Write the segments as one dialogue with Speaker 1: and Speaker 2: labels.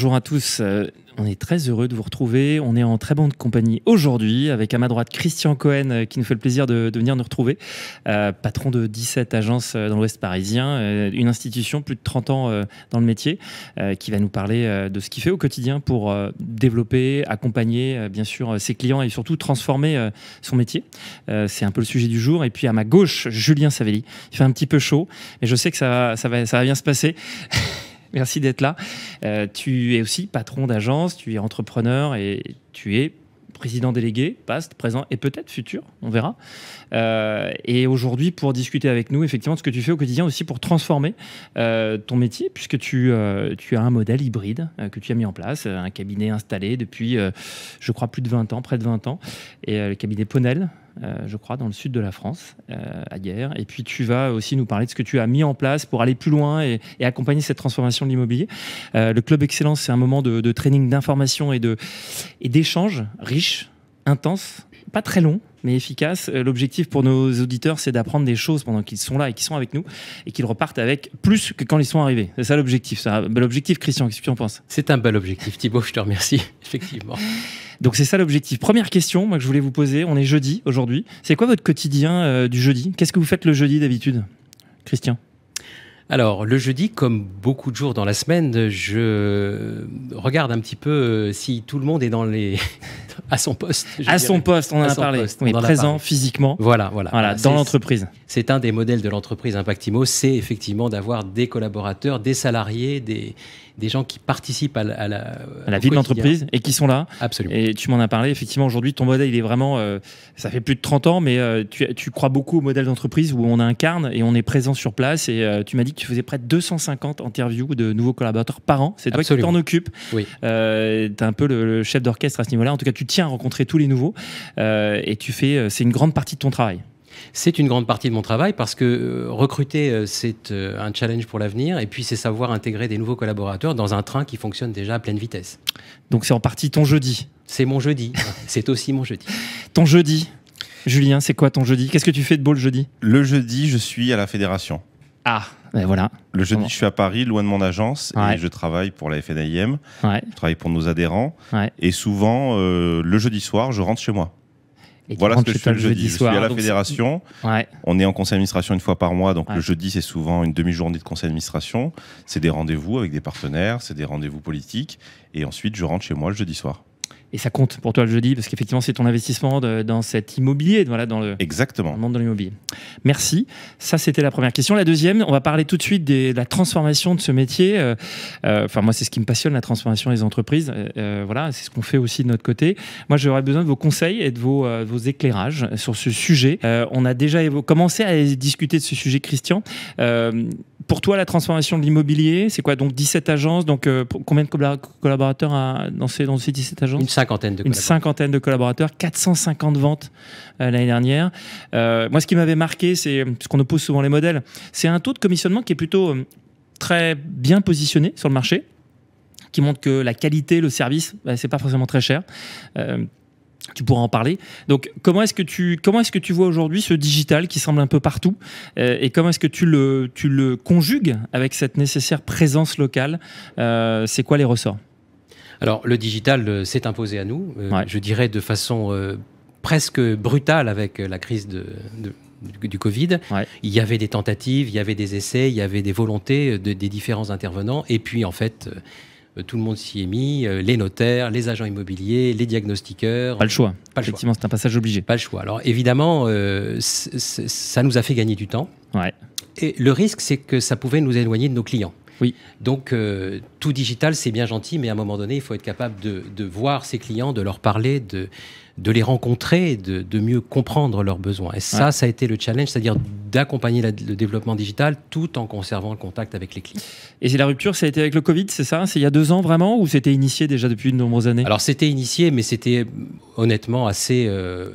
Speaker 1: Bonjour à tous. Euh, on est très heureux de vous retrouver. On est en très bonne compagnie aujourd'hui avec à ma droite Christian Cohen euh, qui nous fait le plaisir de, venir nous retrouver, euh, patron de 17 agences dans l'Ouest parisien, une institution plus de 30 ans dans le métier, qui va nous parler de ce qu'il fait au quotidien pour développer, accompagner bien sûr ses clients et surtout transformer son métier. C'est un peu le sujet du jour. Et puis à ma gauche, Julien Savelli. Il fait un petit peu chaud, mais je sais que ça, va, ça va bien se passer. Merci d'être là. Euh, tu es aussi patron d'agence, tu es entrepreneur et tu es président délégué, past, présent et peut-être futur, on verra. Euh, et aujourd'hui, pour discuter avec nous, effectivement, de ce que tu fais au quotidien aussi pour transformer euh, ton métier, puisque tu, as un modèle hybride que tu as mis en place, un cabinet installé depuis, je crois, plus de 20 ans, près de 20 ans, et le cabinet Ponel, euh, je crois, dans le sud de la France, euh, à Guerre. Et puis tu vas aussi nous parler de ce que tu as mis en place pour aller plus loin et, accompagner cette transformation de l'immobilier. Euh, le Club Excellence, c'est un moment de, training d'information et d'échange riche, intense pas très long mais efficace. L'objectif pour nos auditeurs, c'est d'apprendre des choses pendant qu'ils sont là et qu'ils sont avec nous et qu'ils repartent avec plus que quand ils sont arrivés. C'est ça l'objectif. C'est un bel objectif, Christian. Qu'est-ce que tu en penses C'est un bel objectif, Thibaut. Je te remercie, effectivement. Donc c'est ça l'objectif. Première question, que je voulais vous poser. On est jeudi aujourd'hui. C'est quoi votre quotidien euh, du jeudi Qu'est-ce que vous faites le jeudi d'habitude, Christian alors, le jeudi, comme
Speaker 2: beaucoup de jours dans la semaine, je regarde un petit peu euh, si tout le monde est dans les... à son poste. À son poste, on en a parlé. présent physiquement. Voilà, voilà. voilà bah, dans l'entreprise. C'est un des modèles de l'entreprise Impactimo, c'est effectivement d'avoir des collaborateurs, des
Speaker 1: salariés, des, des gens qui participent à la, vie de l'entreprise et qui sont là. Absolument. Et tu m'en as parlé, effectivement, aujourd'hui, ton modèle, il est vraiment. Euh, ça fait plus de 30 ans, mais euh, tu, crois beaucoup au modèle d'entreprise où on incarne et on est présent sur place. Et euh, tu m'as dit que tu faisais près de 250 interviews de nouveaux collaborateurs par an. C'est toi qui t'en occupes. Oui. tu es un peu le, chef d'orchestre à ce niveau-là. En tout cas, tu tiens à rencontrer tous les nouveaux. et tu fais. C'est une grande partie de ton travail
Speaker 2: c'est une grande partie de mon travail parce que euh, recruter, euh, c'est euh, un challenge pour l'avenir et puis c'est savoir intégrer des nouveaux collaborateurs dans un train qui fonctionne déjà à pleine vitesse.
Speaker 1: Donc c'est en partie ton jeudi C'est mon jeudi, c'est aussi mon jeudi. Ton jeudi Julien, c'est quoi ton jeudi Qu'est-ce que tu fais de beau le jeudi Le jeudi, je suis à la fédération. Ah, ben voilà.
Speaker 3: Le jeudi, je suis à Paris, loin de mon agence, et je travaille pour la FNIM. Je travaille pour nos adhérents. Et souvent, le jeudi soir, je rentre chez moi voilà ce que je fais le jeudi, soir. Je suis à la fédération. On est en conseil d'administration une fois par mois, donc le jeudi c'est souvent une demi-journée de conseil d'administration. C'est des rendez-vous avec des partenaires, c'est des rendez-vous politiques, et ensuite je rentre chez moi le jeudi soir.
Speaker 1: Et ça compte pour toi le jeudi, parce qu'effectivement, c'est ton investissement dans cet immobilier, voilà, dans le, Exactement. monde de l'immobilier. Merci. Ça, c'était la première question. La deuxième, on va parler tout de suite de la transformation de ce métier. Euh, euh, enfin, moi, c'est ce qui me passionne, la transformation des entreprises. Euh, voilà, c'est ce qu'on fait aussi de notre côté. Moi, j'aurais besoin de vos conseils et de vos, vos éclairages sur ce sujet. on a déjà commencé à discuter de ce sujet, Christian pour toi, la transformation de l'immobilier, c'est quoi Donc 17 agences, donc euh, combien de collaborateurs dans, ces, 17 agences Une cinquantaine de collaborateurs. Une cinquantaine de collaborateurs, 450 ventes euh, l'année dernière. Euh, moi, ce qui m'avait marqué, c'est, qu'on oppose souvent les modèles, c'est un taux de commissionnement qui est plutôt très bien positionné sur le marché qui montre que la qualité, le service, ce bah, c'est pas forcément très cher tu pourras en parler. Donc, comment est-ce que tu, comment est-ce que tu vois aujourd'hui ce digital qui semble un peu partout euh, et comment est-ce que tu le, tu le conjugues avec cette nécessaire présence locale euh, C'est quoi les ressorts Alors, le digital euh, s'est imposé à
Speaker 2: nous, je dirais de façon presque brutale avec la crise de, du Covid. Il y avait des tentatives, il y avait des essais, il y avait des volontés des différents intervenants. Et puis, en fait, euh, tout le monde s'y est mis, euh, les notaires, les agents immobiliers, les diagnostiqueurs. Pas le choix. Effectivement, c'est un passage obligé. Pas le choix. Alors évidemment, euh, ça nous a fait gagner du temps. Et le risque, c'est que ça pouvait nous éloigner de nos clients. Oui. Donc, tout digital, c'est bien gentil, mais à un moment donné, il faut être capable de, de voir ses clients, de leur parler, de, de les rencontrer, de, mieux comprendre leurs besoins. Et ça, ça a été le challenge, c'est-à-dire d'accompagner le développement digital tout en conservant le contact avec les clients. Et c'est
Speaker 1: la rupture, ça a été avec le Covid, c'est ça C'est il y a deux ans vraiment ou c'était initié déjà depuis de nombreuses années Alors c'était initié, mais c'était honnêtement assez... Euh,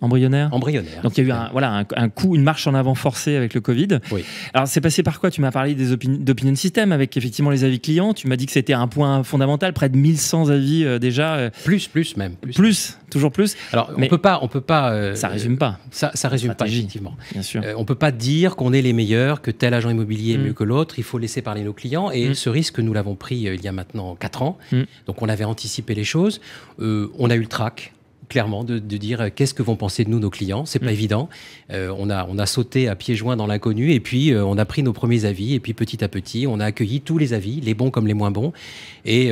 Speaker 1: Embryonnaire Embryonnaire. Donc il y a eu un, voilà, un, coup, une marche en avant forcée avec le Covid. Oui. Alors c'est passé par quoi Tu m'as parlé des d'opinion système avec effectivement les avis clients. Tu m'as dit que c'était un point fondamental, près de 1100 avis euh, déjà. Euh. plus, plus même. Plus, toujours plus. Alors Mais on peut pas, on peut pas. Euh, ça résume pas. Ça, ça résume pas
Speaker 2: effectivement. Bien sûr. on peut pas dire qu'on est les meilleurs, que tel agent immobilier est mm. mieux que l'autre. Il faut laisser parler nos clients et mm. ce risque nous l'avons pris il y a maintenant 4 ans. Mm. Donc on avait anticipé les choses. on a eu le trac clairement, de, dire euh, qu'est-ce que vont penser de nous nos clients. C'est pas mm. évident. Euh, on, a, on a sauté à pieds joints dans l'inconnu et puis euh, on a pris nos premiers avis et puis petit à petit, on a accueilli tous les avis, les bons comme les moins bons. Et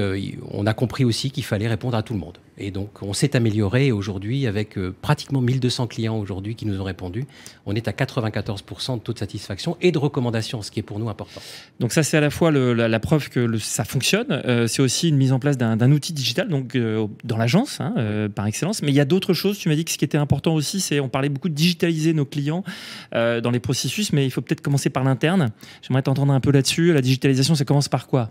Speaker 2: on a compris aussi qu'il fallait répondre à tout le monde. Et donc, on s'est amélioré aujourd'hui avec euh, pratiquement 1200 clients aujourd'hui qui nous ont répondu.
Speaker 1: On est à 94% de taux de satisfaction et de recommandation, ce qui est pour nous important. Donc ça, c'est à la fois la, preuve que ça fonctionne. Euh, c'est aussi une mise en place d'un outil digital, donc euh, dans l'agence hein, par excellence. Mais il y a d'autres choses. Tu m'as dit que ce qui était important aussi, c'est on parlait beaucoup de digitaliser nos clients dans les processus, mais il faut peut-être commencer par l'interne. J'aimerais t'entendre un peu là-dessus. La digitalisation, ça commence par quoi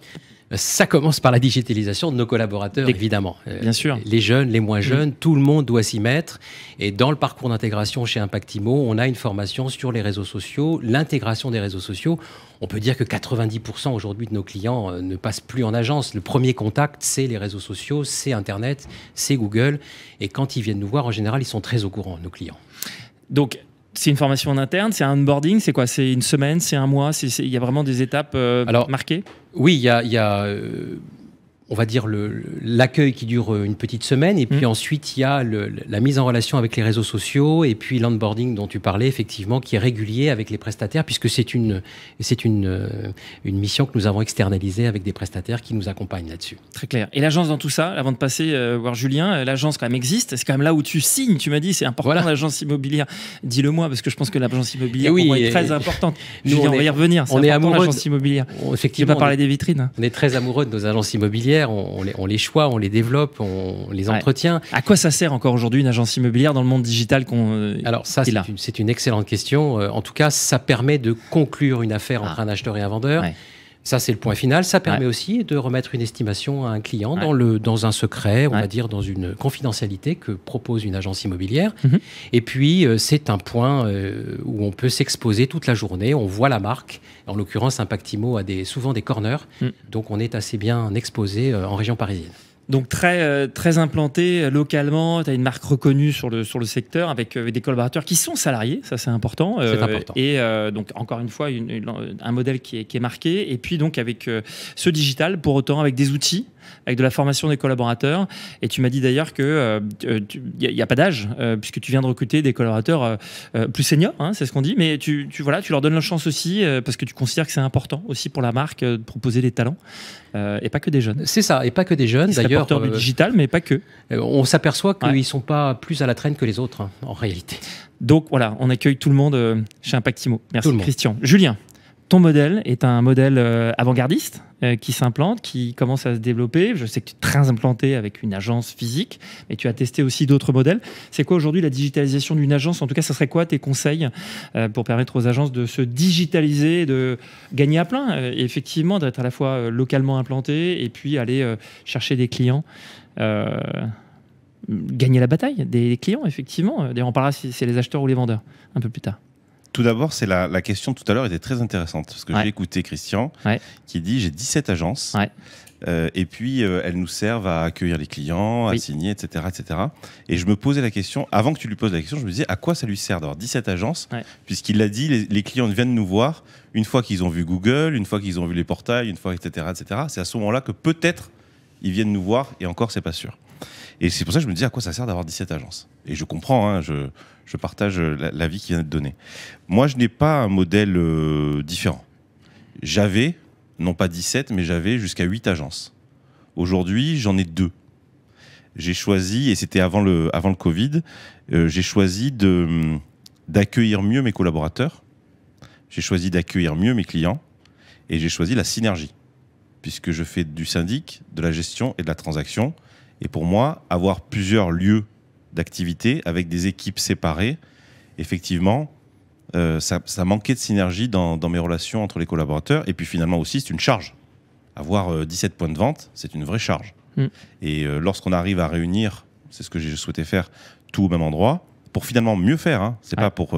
Speaker 1: ça commence par la digitalisation de nos collaborateurs, évidemment. Euh, Bien sûr. Les
Speaker 2: jeunes, les moins mm. jeunes, tout le monde doit s'y mettre. Et dans le parcours d'intégration chez Impactimo, on a une formation sur les réseaux sociaux, l'intégration des réseaux sociaux. On peut dire que 90% aujourd'hui de nos clients euh, ne passent plus en agence. Le premier contact, c'est les réseaux sociaux, c'est Internet,
Speaker 1: c'est Google. Et quand ils viennent nous voir, en général, ils sont très au courant, nos clients. Donc, c'est une formation en interne, c'est un onboarding, c'est quoi C'est une semaine, c'est un mois Il y a vraiment des étapes euh, Alors, marquées Oui, il y a, euh, on va dire, l'accueil qui dure euh, une petite
Speaker 2: semaine. Et mm. puis ensuite, il y a la mise en relation avec les réseaux sociaux et puis l'onboarding dont tu parlais, effectivement, qui est régulier avec les prestataires, puisque c'est une, une, euh, une mission que nous avons externalisée avec des prestataires qui nous accompagnent là-dessus.
Speaker 1: Très clair. Et l'agence dans tout ça, avant de passer euh, voir Julien, l'agence quand même existe. C'est quand même là où tu signes. Tu m'as dit, c'est important l'agence immobilière. Dis-le-moi, parce que je pense que l'agence immobilière eh est très importante. Julien, on, va y revenir. on est amoureux. De... Immobilière. On ne vais pas parler des
Speaker 2: vitrines. On est très amoureux de nos agences immobilières on, les, choix, on les développe, on les entretient. À quoi ça sert encore aujourd'hui une agence immobilière dans le monde digital qu'on euh, Alors ça, c'est une, excellente question. Euh, en tout cas, ça permet de conclure une affaire entre ah. un acheteur et un vendeur. Ça, c'est le point final. Ça permet aussi de remettre une estimation à un client dans, le, dans un secret, on va dire, dans une confidentialité que propose une agence immobilière. Mhm. Et puis, euh, c'est un point euh, où on peut s'exposer toute la journée. On voit la marque. En l'occurrence, Impactimo a des, souvent des corners.
Speaker 1: Mm. Donc, on est assez bien exposé euh, en région parisienne. Donc très, euh, très implanté euh, localement, tu as une marque reconnue sur le, sur le secteur avec euh, des collaborateurs qui sont salariés, ça c'est important. important. Et donc encore une fois, un modèle qui est, qui est, marqué. Et puis donc avec ce digital, pour autant avec des outils avec de la formation des collaborateurs. Et tu m'as dit d'ailleurs qu'il euh, euh, n'y a, pas d'âge, euh, puisque tu viens de recruter des collaborateurs plus seniors, hein, c'est ce qu'on dit. Mais tu, voilà, tu leur donnes la chance aussi, parce que tu considères que c'est important aussi pour la marque de proposer des talents, et pas que des jeunes. C'est ça, et pas que des jeunes. D'ailleurs, du digital, mais pas que.
Speaker 2: On s'aperçoit qu'ils ne sont pas plus à la traîne que les autres, hein, en réalité. Donc voilà, on accueille tout le
Speaker 1: monde chez Impactimo. Merci Christian. Julien, ton modèle est un modèle euh, avant-gardiste euh, qui s'implante, qui commence à se développer. Je sais que tu es très implanté avec une agence physique, mais tu as testé aussi d'autres modèles. C'est quoi aujourd'hui la digitalisation d'une agence En tout cas, ce serait quoi tes conseils euh, pour permettre aux agences de se digitaliser, de gagner à plein, effectivement, d'être à la fois localement implanté et puis aller chercher des clients Gagner la bataille des clients, effectivement. D'ailleurs, on parlera si c'est les acheteurs ou les vendeurs un peu plus tard.
Speaker 3: Tout d'abord, c'est la, question tout à l'heure était très intéressante parce que j'ai écouté Christian qui dit j'ai 17 agences euh, et puis euh, elles nous servent à accueillir les clients, à signer, etc., etc. Et je me posais la question avant que tu lui poses la question, je me disais à quoi ça lui sert d'avoir 17 agences puisqu'il l'a dit les, clients viennent nous voir une fois qu'ils ont vu Google, une fois qu'ils ont vu les portails, une fois etc. etc. C'est à ce moment-là que peut-être ils viennent nous voir et encore c'est pas sûr. Et c'est pour ça que je me dis à quoi ça sert d'avoir 17 agences. Et je comprends, hein, je, je partage euh, l'avis qui vient de donner. Moi, je n'ai pas un modèle euh, différent. J'avais, non pas 17, mais j'avais jusqu'à 8 agences. Aujourd'hui, j'en ai deux. J'ai choisi, et c'était avant le, avant le Covid, euh, j'ai choisi d'accueillir mieux mes collaborateurs, j'ai choisi d'accueillir mieux mes clients, et j'ai choisi la synergie, puisque je fais du syndic, de la gestion et de la transaction. Et pour moi, avoir plusieurs lieux d'activité, avec des équipes séparées, effectivement, euh, ça, manquait de synergie dans, mes relations entre les collaborateurs. Et puis finalement aussi, c'est une charge. Avoir 17 euh, points de vente, c'est une vraie charge. Mm. Et euh, lorsqu'on arrive à réunir, c'est ce que j'ai souhaité faire, tout au même endroit, pour finalement mieux faire, hein. c'est pas pour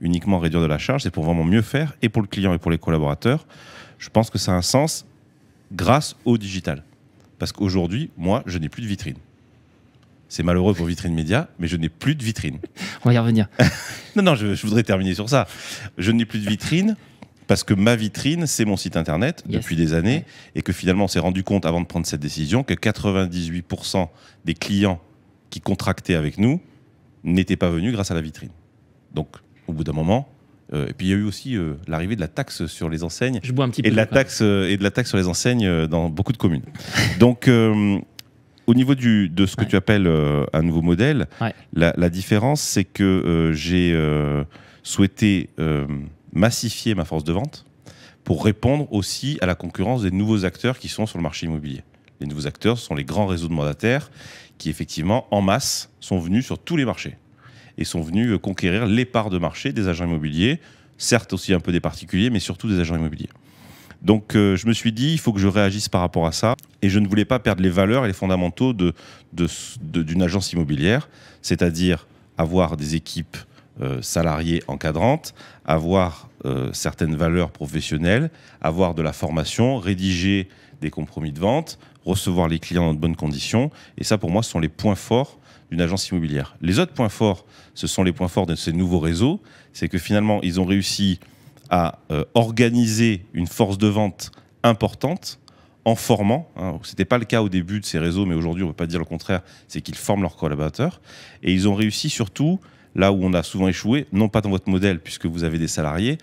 Speaker 3: uniquement réduire de la charge, c'est pour vraiment mieux faire, et pour le client et pour les collaborateurs, je pense que ça a un sens grâce au digital. Parce qu'aujourd'hui, moi, je n'ai plus de vitrine. C'est malheureux pour Vitrine Média, mais je n'ai plus de vitrine. On va y revenir. non, non, je, voudrais terminer sur ça. Je n'ai plus de vitrine parce que ma vitrine, c'est mon site internet depuis des années et que finalement, on s'est rendu compte avant de prendre cette décision que 98% des clients qui contractaient avec nous n'étaient pas venus grâce à la vitrine. Donc, au bout d'un moment, euh, et puis il y a eu aussi euh, l'arrivée de la taxe sur les enseignes. Je bois un petit et De la taxe, euh, et de la taxe sur les enseignes dans beaucoup de communes. Donc au niveau du, de ce que tu appelles euh, un nouveau modèle, la, différence, c'est que euh, j'ai euh, souhaité massifier ma force de vente pour répondre aussi à la concurrence des nouveaux acteurs qui sont sur le marché immobilier. Les nouveaux acteurs, sont les grands réseaux de mandataires qui, effectivement, en masse, sont venus sur tous les marchés et sont venus conquérir les parts de marché des agents immobiliers, certes aussi un peu des particuliers, mais surtout des agents immobiliers. Donc euh, je me suis dit, il faut que je réagisse par rapport à ça. Et je ne voulais pas perdre les valeurs et les fondamentaux d'une agence immobilière, c'est-à-dire avoir des équipes euh, salariées encadrantes, avoir euh, certaines valeurs professionnelles, avoir de la formation, rédiger des compromis de vente, recevoir les clients dans de bonnes conditions. Et ça, pour moi, ce sont les points forts d'une agence immobilière. Les autres points forts, ce sont les points forts de ces nouveaux réseaux. C'est que finalement, ils ont réussi à euh, organiser une force de vente importante en formant. Hein, Ce n'était pas le cas au début de ces réseaux, mais aujourd'hui, on ne peut pas dire le contraire, c'est qu'ils forment leurs collaborateurs. Et ils ont réussi surtout, là où on a souvent échoué, non pas dans votre modèle, puisque vous avez des salariés,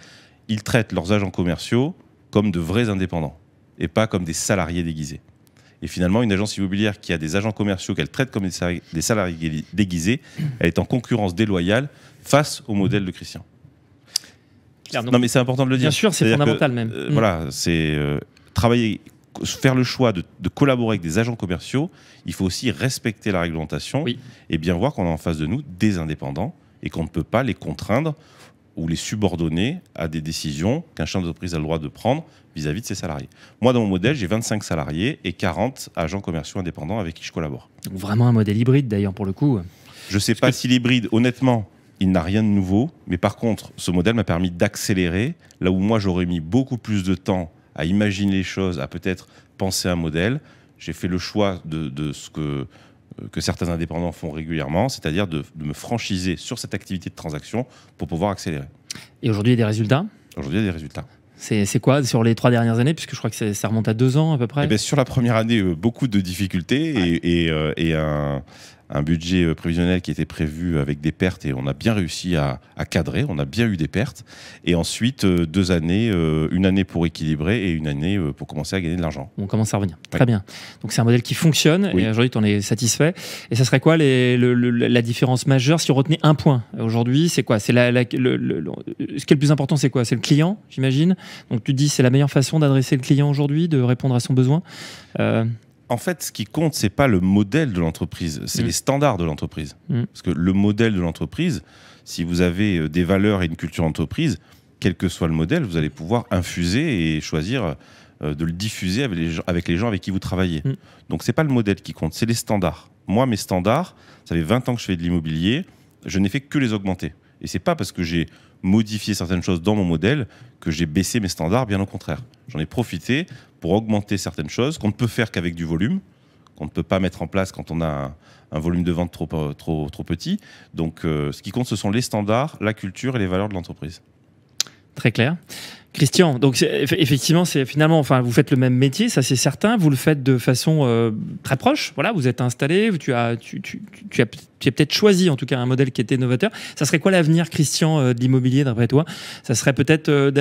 Speaker 3: ils traitent leurs agents commerciaux comme de vrais indépendants et pas comme des salariés déguisés. Et finalement, une agence immobilière qui a des agents commerciaux qu'elle traite comme des salariés déguisés, elle est en concurrence déloyale face au modèle de Christian. Non, mais c'est important de le dire. Bien sûr, c'est fondamental même. Euh, voilà, c'est euh, travailler, faire le choix de, collaborer avec des agents commerciaux. Il faut aussi respecter la réglementation et bien voir qu'on a en face de nous des indépendants et qu'on ne peut pas les contraindre ou les subordonner à des décisions qu'un chef d'entreprise a le droit de prendre vis-à-vis de ses salariés. Moi, dans mon modèle, j'ai 25 salariés et 40 agents commerciaux indépendants avec qui je collabore.
Speaker 1: Donc vraiment un modèle hybride, d'ailleurs, pour le coup.
Speaker 3: Je ne sais pas si l'hybride, honnêtement, il n'a rien de nouveau, mais par contre, ce modèle m'a permis d'accélérer là où moi j'aurais mis beaucoup plus de temps à imaginer les choses, à peut-être penser un modèle. J'ai fait le choix de, ce que, euh, que, certains indépendants font régulièrement, c'est-à-dire de, me franchiser sur cette activité de transaction pour pouvoir accélérer.
Speaker 1: Et aujourd'hui, il y a des résultats Aujourd'hui, il y a des résultats. C'est quoi sur les trois dernières années, puisque je crois que ça remonte à deux ans à peu près eh ben,
Speaker 3: Sur la première année, euh, beaucoup de difficultés et euh, un, un budget euh, prévisionnel qui était prévu avec des pertes et on a bien réussi à, cadrer, on a bien eu des pertes. Et ensuite, euh, deux années, euh, une année pour équilibrer et une année pour commencer à
Speaker 1: gagner de l'argent. On commence à revenir. Très bien. Donc c'est un modèle qui fonctionne et aujourd'hui tu en es satisfait. Et ça serait quoi la différence majeure si on retenait un point aujourd'hui C'est quoi C'est Ce qui est le plus important, c'est quoi C'est le client, j'imagine. Donc tu dis c'est la meilleure façon d'adresser le client aujourd'hui, de répondre à son besoin
Speaker 3: en fait, ce qui compte, c'est pas le modèle de l'entreprise, c'est mm. les standards de l'entreprise. Mm. Parce que le modèle de l'entreprise, si vous avez euh, des valeurs et une culture d'entreprise, quel que soit le modèle, vous allez pouvoir infuser et choisir euh, de le diffuser avec les, gens avec, qui vous travaillez. Donc, mm. Donc, c'est pas le modèle qui compte, c'est les standards. Moi, mes standards, ça fait 20 ans que je fais de l'immobilier, je n'ai fait que les augmenter. Et c'est pas parce que j'ai modifier certaines choses dans mon modèle que j'ai baissé mes standards, bien au contraire. J'en ai profité pour augmenter certaines choses qu'on ne peut faire qu'avec du volume, qu'on ne peut pas mettre en place quand on a un, volume de vente trop, trop, trop petit. Donc euh, ce qui compte, ce sont les standards, la culture et les valeurs de l'entreprise.
Speaker 1: Très clair. Christian, donc effectivement, c'est finalement, enfin, vous faites le même métier, ça c'est certain. Vous le faites de façon euh, très proche. Voilà, vous êtes installé, tu as, tu, tu, tu as, tu as peut-être choisi en tout cas un modèle qui était novateur. Ça serait quoi l'avenir, Christian, euh, de l'immobilier d'après toi Ça serait peut-être euh,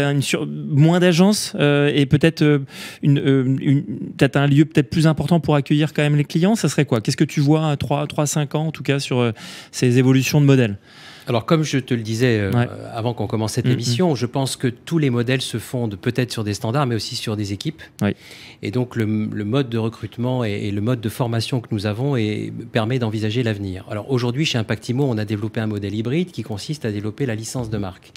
Speaker 1: moins d'agences euh, et peut-être euh, une, une... peut-être un lieu peut-être plus important pour accueillir quand même les clients. Ça serait quoi Qu'est-ce que tu vois à trois, 3, 5 ans en tout cas sur ces évolutions de modèles alors, comme je te le disais euh, avant qu'on
Speaker 2: commence cette émission, je pense que tous les modèles se fondent peut-être sur des standards, mais aussi sur des équipes. Et donc, le, mode de recrutement et, le mode de formation que nous avons et, permet d'envisager l'avenir. Alors, aujourd'hui, chez Impactimo, on a développé un modèle hybride qui consiste à développer la licence de marque.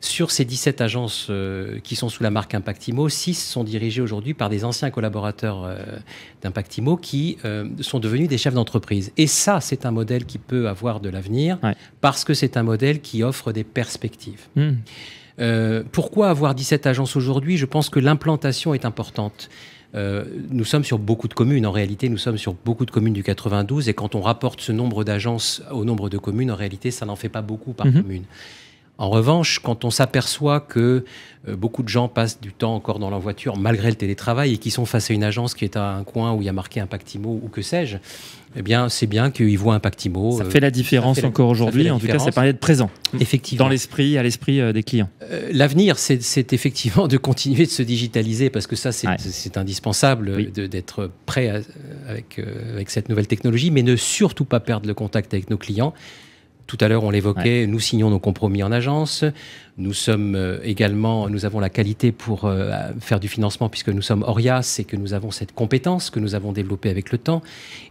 Speaker 2: Sur ces 17 agences euh, qui sont sous la marque Impactimo, 6 sont dirigées aujourd'hui par des anciens collaborateurs euh, d'Impactimo qui euh, sont devenus des chefs d'entreprise. Et ça, c'est un modèle qui peut avoir de l'avenir parce que c'est un modèle qui offre des perspectives. Hmm. pourquoi avoir 17 agences aujourd'hui Je pense que l'implantation est importante. nous sommes sur beaucoup de communes. En réalité, nous sommes sur beaucoup de communes du 92. Et quand on rapporte ce nombre d'agences au nombre de communes, en réalité, ça n'en fait pas beaucoup par mhm. commune. En revanche, quand on s'aperçoit que euh, beaucoup de gens passent du temps encore dans leur voiture malgré le télétravail et qui sont face à une agence qui est à un coin où il y a marqué un pactimo ou que sais-je, eh bien, c'est bien qu'ils voient Imo. Euh, ça fait la différence encore aujourd'hui. En tout cas, c'est permet d'être présent. Effectivement. Dans l'esprit, à l'esprit euh, des clients. L'avenir, c'est effectivement de continuer de se digitaliser parce que ça, c'est indispensable d'être prêt avec cette nouvelle technologie, mais ne surtout pas perdre le contact avec nos clients. Tout à l'heure, on l'évoquait, nous signons nos compromis en agence. Nous sommes euh, également, nous avons la qualité pour euh, faire du financement puisque nous sommes ORIAS et que nous avons cette compétence que nous avons développée avec le temps.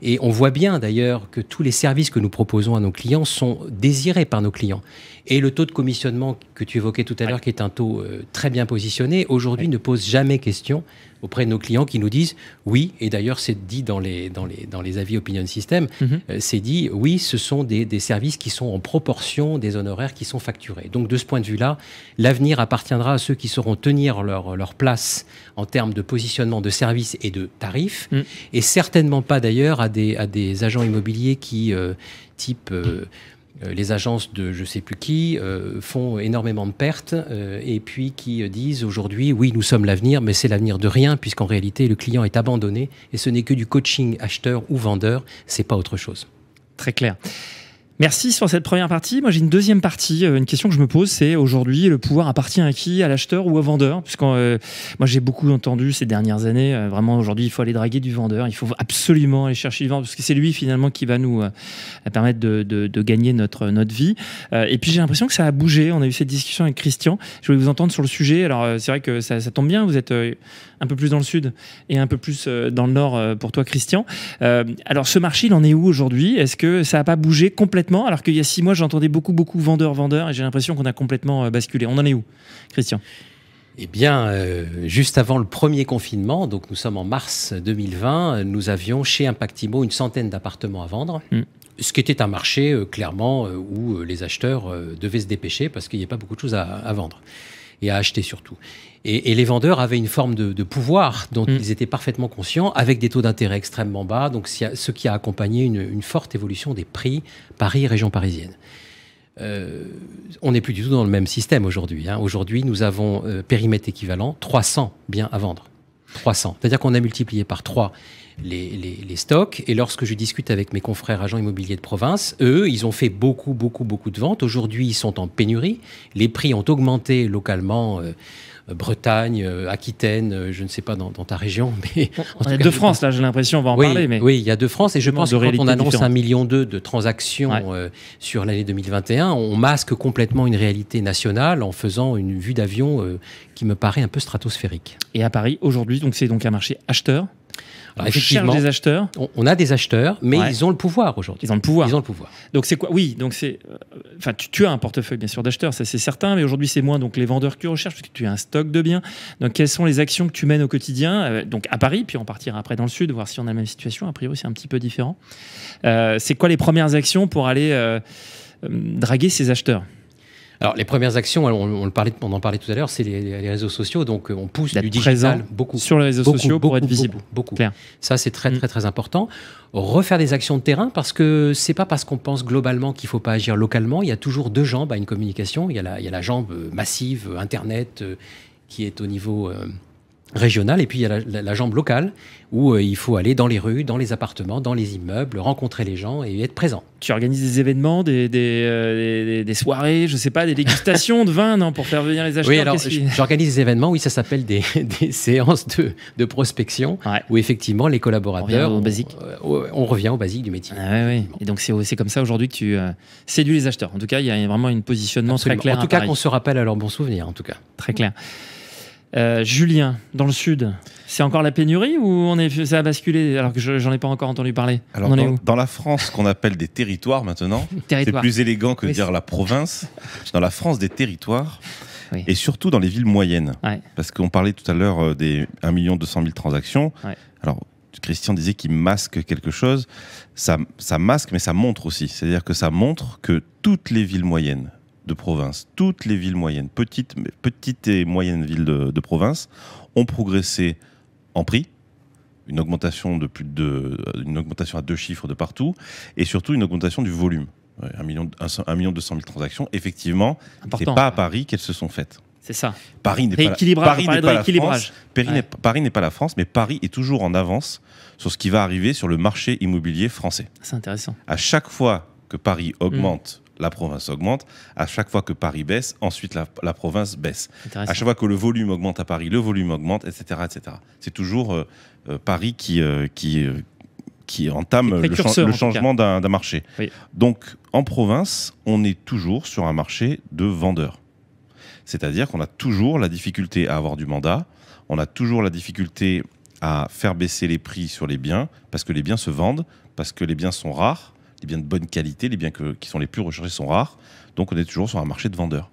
Speaker 2: Et on voit bien d'ailleurs que tous les services que nous proposons à nos clients sont désirés par nos clients. Et le taux de commissionnement que tu évoquais tout à l'heure, qui est un taux euh, très bien positionné, aujourd'hui ne pose jamais question auprès de nos clients qui nous disent oui, et d'ailleurs c'est dit dans les, dans, les, dans les avis Opinion System, mhm. euh, c'est dit oui, ce sont des, services qui sont en proportion des honoraires qui sont facturés. Donc de ce point de vue-là, l'avenir appartiendra à ceux qui sauront tenir leur, leur place en termes de positionnement de services et de tarifs, mm. et certainement pas d'ailleurs à des, à des agents immobiliers qui, euh, type... Euh, les agences de je ne sais plus qui euh, font énormément de pertes euh, et puis qui disent aujourd'hui oui nous sommes l'avenir mais c'est l'avenir de rien puisqu'en réalité le client est abandonné et ce n'est que du coaching acheteur ou vendeur c'est pas autre chose
Speaker 1: très clair Merci sur cette première partie. Moi, j'ai une deuxième partie. Euh, une question que je me pose, c'est aujourd'hui, le pouvoir appartient à qui À l'acheteur ou au vendeur puisque euh, moi, j'ai beaucoup entendu ces dernières années, euh, vraiment, aujourd'hui, il faut aller draguer du vendeur. Il faut absolument aller chercher le vendeur, parce que c'est lui, finalement, qui va nous permettre de, gagner notre, notre vie. et puis, j'ai l'impression que ça a bougé. On a eu cette discussion avec Christian. Je voulais vous entendre sur le sujet. Alors, c'est vrai que ça, ça, tombe bien. Vous êtes un peu plus dans le sud et un peu plus dans le nord pour toi, Christian. alors, ce marché, il en est où aujourd'hui Est-ce que ça n'a pas bougé complètement alors qu'il y a six mois, j'entendais beaucoup, beaucoup vendeurs vendeurs, et j'ai l'impression qu'on a complètement euh, basculé. On en est où, Christian eh bien,
Speaker 2: euh, juste avant le
Speaker 1: premier confinement, donc
Speaker 2: nous sommes en mars 2020, euh, nous avions chez Impactimo une centaine d'appartements à vendre. Mm. ce qui était un marché clairement où les acheteurs devaient se dépêcher parce qu'il n'y a pas beaucoup de choses à, vendre et à acheter surtout. Et, les vendeurs avaient une forme de, pouvoir dont mm. ils étaient parfaitement conscients, avec des taux d'intérêt extrêmement bas, donc ce qui a accompagné une, forte évolution des prix Paris, région parisienne. Euh, on n'est plus du tout dans le même système aujourd'hui. Hein. Aujourd'hui, nous avons euh, périmètre équivalent, 300 biens à vendre. 300. C'est-à-dire qu'on a multiplié par 3 les, stocks. Et lorsque je discute avec mes confrères agents immobiliers de province, eux, ils ont fait beaucoup, beaucoup, beaucoup de ventes. Aujourd'hui, ils sont en pénurie. Les prix ont augmenté localement. Euh, euh, Bretagne, euh, Aquitaine, euh, je ne sais pas dans, ta région. Mais il y a deux France, là, j'ai l'impression, on va en parler. oui, il y a deux France. Et je pense que quand on annonce un million de transactions sur l'année 2021, on masque complètement une réalité nationale en faisant une vue d'avion qui me paraît un peu stratosphérique. Et à Paris, aujourd'hui, c'est donc un marché
Speaker 1: acheteur ah, effectivement, on des acheteurs. On, a des acheteurs, mais ils ont le pouvoir aujourd'hui. Ils ont le pouvoir. Ils ont le pouvoir. Donc c'est quoi Oui, donc c'est. Euh, enfin, tu, as un portefeuille bien sûr d'acheteurs, ça c'est certain, mais aujourd'hui c'est moins. Donc les vendeurs que tu recherches, parce que tu as un stock de biens. Donc quelles sont les actions que tu mènes au quotidien euh, Donc à Paris, puis on partira après dans le sud, voir si on a la même situation. A priori, c'est un petit peu différent. Euh, c'est quoi les premières actions pour aller draguer ces acheteurs alors les premières actions,
Speaker 2: on, parlait, on en parlait tout à l'heure, c'est les, réseaux sociaux, donc euh, on pousse du digital
Speaker 1: beaucoup sur les réseaux sociaux pour
Speaker 2: être visible, beaucoup. beaucoup. Ça c'est très mm. très très important. Refaire des actions de terrain parce que c'est pas parce qu'on pense globalement qu'il faut pas agir localement. Il y a toujours deux jambes à une communication. Il y a la, il jambe euh, massive euh, Internet qui est au niveau régionale, et puis il y a la, jambe locale, où euh, il faut aller dans les rues, dans les appartements, dans les immeubles, rencontrer les gens et être
Speaker 1: présent. Tu organises des événements, des, euh, soirées, je sais pas, des dégustations de vin, non, pour faire venir les acheteurs Oui, alors
Speaker 2: j'organise des événements, oui, ça s'appelle des, séances de, de prospection,
Speaker 1: où effectivement les collaborateurs... On revient au basique. Euh, on, revient au basique du métier. Ah ouais, Et donc c'est comme ça aujourd'hui que tu séduis les acheteurs. En tout cas, il y a vraiment un positionnement très clair. En tout cas, qu'on se rappelle à leurs bons souvenirs, en tout cas. Très clair. Euh, Julien, dans le sud, c'est encore la pénurie ou on est, ça a basculé alors que j'en n'en ai pas encore entendu parler
Speaker 3: dans, la France qu'on appelle des territoires maintenant, c'est plus élégant que de dire la province, dans la France des territoires, et surtout dans les villes moyennes. Parce qu'on parlait tout à l'heure euh, des 1 200 000 transactions. Alors, Christian disait qu'il masque quelque chose. ça masque, mais ça montre aussi. C'est-à-dire que ça montre que toutes les villes moyennes, de province. Toutes les villes moyennes, petites, petites et moyennes villes de, province, ont progressé en prix, une augmentation de plus de, une augmentation à deux chiffres de partout, et surtout une augmentation du volume. un million, un million cent transactions, effectivement, c'est pas à Paris qu'elles se sont faites.
Speaker 1: C'est ça. Paris n'est pas, Paris n'est pas la France.
Speaker 3: Paris n'est pas la France, mais Paris est toujours en avance sur ce qui va arriver sur le marché immobilier français. C'est intéressant. À chaque fois que Paris augmente mm la province augmente. À chaque fois que Paris baisse, ensuite la, province baisse. À chaque fois que le volume augmente à Paris, le volume augmente, etc. etc. C'est toujours euh, euh, Paris qui, euh, qui, entame le, changement d'un marché. Donc en province, on est toujours sur un marché de vendeurs. C'est-à-dire qu'on a toujours la difficulté à avoir du mandat, on a toujours la difficulté à faire baisser les prix sur les biens, parce que les biens se vendent, parce que les biens sont rares, les biens de bonne qualité, les biens qui sont les plus recherchés sont rares. Donc on est toujours sur un marché de vendeurs.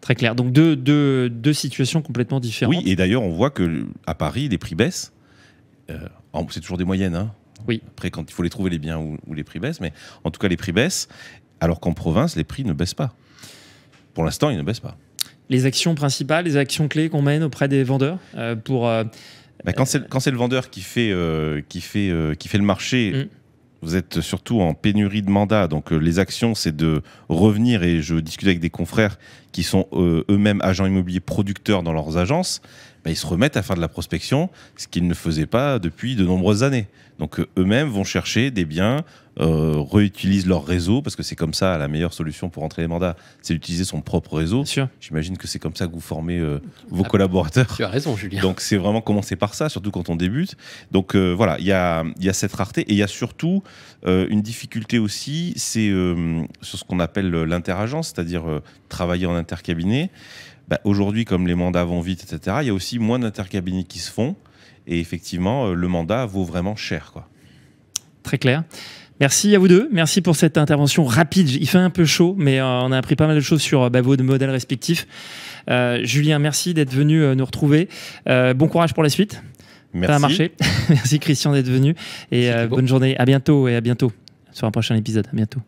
Speaker 1: Très clair. Donc deux, situations complètement différentes. Oui, et
Speaker 3: d'ailleurs on voit qu'à Paris les prix baissent. Euh, c'est toujours des moyennes. Hein. Oui. Après quand il faut les trouver les biens ou les prix baissent, mais en tout cas les prix baissent, alors qu'en province les prix ne baissent pas. Pour l'instant ils ne baissent pas.
Speaker 1: Les actions principales, les actions clés qu'on mène auprès des vendeurs euh, pour euh,
Speaker 3: ben, quand c'est le vendeur qui fait, qui fait, qui fait le marché, mm vous êtes surtout en pénurie de mandat, Donc euh, les actions, c'est de revenir, et je discutais avec des confrères qui sont euh, eux-mêmes agents immobiliers producteurs dans leurs agences, ils se remettent à faire de la prospection, ce qu'ils ne faisaient pas depuis de nombreuses années. Donc euh, eux-mêmes vont chercher des biens, euh, réutilisent leur réseau, parce que c'est comme ça la meilleure solution pour entrer les mandats, c'est d'utiliser son propre réseau. J'imagine que c'est comme ça que vous formez euh, ah vos bah, collaborateurs. Tu as
Speaker 2: raison, Julien. Donc
Speaker 3: c'est vraiment commencer par ça, surtout quand on débute. Donc voilà, il y a, cette rareté, et il y a surtout une difficulté aussi, c'est sur ce qu'on appelle l'interagence, c'est-à-dire travailler en intercabinet. Bah, aujourd'hui, comme les mandats vont vite, etc., il y a aussi moins d'intercabinets qui se font. Et effectivement, euh, le mandat vaut vraiment cher. Quoi.
Speaker 1: Très clair. Merci à vous deux. Merci pour cette intervention rapide. Il fait un peu chaud, mais euh, on a appris pas mal de choses sur euh, bah, vos modèles respectifs. Julien, merci d'être venu nous retrouver. bon courage pour la suite. Merci. Ça a marché. merci Christian d'être venu. Et bonne journée. À bientôt et à bientôt sur un prochain épisode. À bientôt.